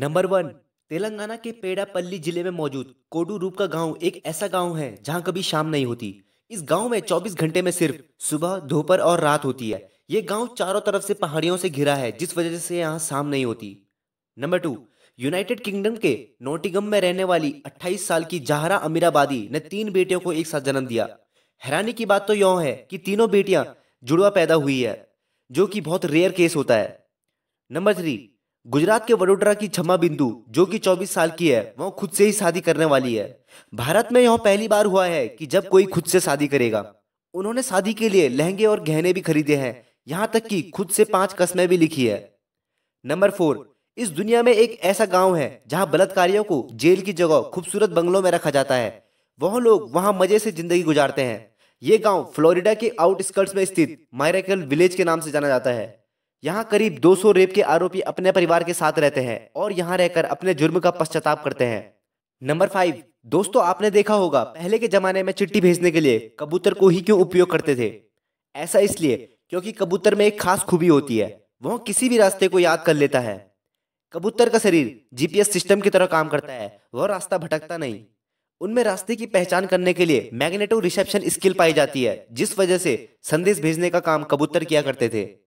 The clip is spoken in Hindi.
नंबर वन तेलंगाना के पेड़ापल्ली जिले में मौजूद कोडू रूप का गांव एक ऐसा गांव है जहां कभी शाम नहीं होती इस गांव में 24 घंटे में सिर्फ सुबह दोपहर और रात होती है ये गांव चारों तरफ से पहाड़ियों से घिरा है जिस वजह से यहाँ शाम नहीं होती नंबर टू यूनाइटेड किंगडम के नोटिगम में रहने वाली 28 साल की जहरा अमीराबादी ने तीन बेटियों को एक साथ जन्म दिया हैरानी की बात तो यौ है कि तीनों बेटियां जुड़वा पैदा हुई है जो कि बहुत रेयर केस होता है नंबर थ्री गुजरात के वडोदरा की छमा बिंदु जो कि 24 साल की है वह खुद से ही शादी करने वाली है भारत में यह पहली बार हुआ है कि जब कोई खुद से शादी करेगा उन्होंने शादी के लिए लहंगे और गहने भी खरीदे हैं यहाँ तक कि खुद से पांच कस्में भी लिखी है नंबर फोर इस दुनिया में एक ऐसा गांव है जहां बलात्कारियों को जेल की जगह खूबसूरत बंगलों में रखा जाता है वह लोग वहां मजे से जिंदगी गुजारते हैं ये गांव फ्लोरिडा के आउटस्कर्ट्स में स्थित मायरेकल विलेज के नाम से जाना जाता है यहाँ करीब 200 रेप के आरोपी अपने परिवार के साथ रहते हैं और यहाँ रहकर अपने जुर्म का पश्चाताप करते हैं नंबर फाइव दोस्तों आपने देखा होगा पहले के जमाने में चिट्ठी भेजने के लिए कबूतर को ही क्यों उपयोग करते थे ऐसा इसलिए क्योंकि कबूतर में एक खास खूबी होती है वह किसी भी रास्ते को याद कर लेता है कबूतर का शरीर जीपीएस सिस्टम की तरह काम करता है वह रास्ता भटकता नहीं उनमें रास्ते की पहचान करने के लिए मैग्नेटो रिसेप्शन स्किल पाई जाती है जिस वजह से संदेश भेजने का काम कबूतर किया करते थे